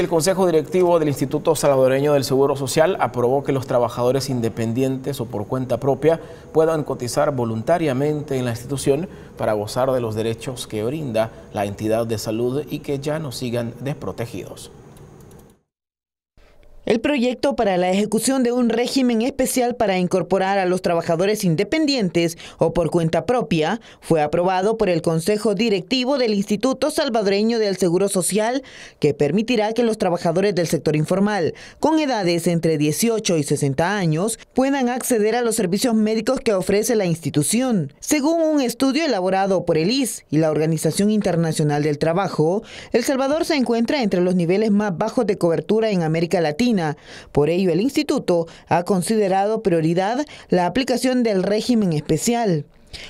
el Consejo Directivo del Instituto Salvadoreño del Seguro Social aprobó que los trabajadores independientes o por cuenta propia puedan cotizar voluntariamente en la institución para gozar de los derechos que brinda la entidad de salud y que ya no sigan desprotegidos. El proyecto para la ejecución de un régimen especial para incorporar a los trabajadores independientes o por cuenta propia fue aprobado por el Consejo Directivo del Instituto Salvadoreño del Seguro Social, que permitirá que los trabajadores del sector informal con edades entre 18 y 60 años puedan acceder a los servicios médicos que ofrece la institución. Según un estudio elaborado por el IS y la Organización Internacional del Trabajo, El Salvador se encuentra entre los niveles más bajos de cobertura en América Latina por ello, el instituto ha considerado prioridad la aplicación del régimen especial.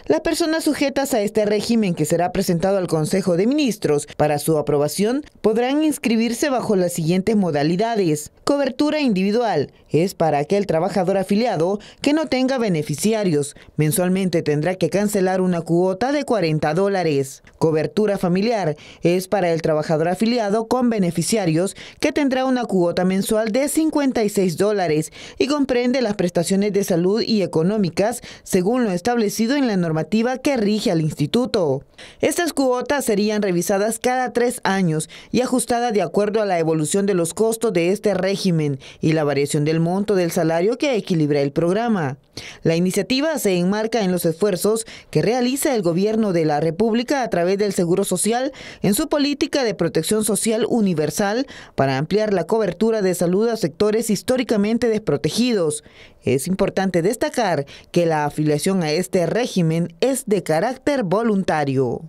Las personas sujetas a este régimen que será presentado al Consejo de Ministros para su aprobación podrán inscribirse bajo las siguientes modalidades. Cobertura individual es para aquel trabajador afiliado que no tenga beneficiarios. Mensualmente tendrá que cancelar una cuota de 40 dólares. Cobertura familiar es para el trabajador afiliado con beneficiarios que tendrá una cuota mensual de 56 dólares y comprende las prestaciones de salud y económicas según lo establecido en la normativa que rige al instituto. Estas cuotas serían revisadas cada tres años y ajustadas de acuerdo a la evolución de los costos de este régimen y la variación del monto del salario que equilibra el programa. La iniciativa se enmarca en los esfuerzos que realiza el gobierno de la República a través del Seguro Social en su política de protección social universal para ampliar la cobertura de salud a sectores históricamente desprotegidos es importante destacar que la afiliación a este régimen es de carácter voluntario.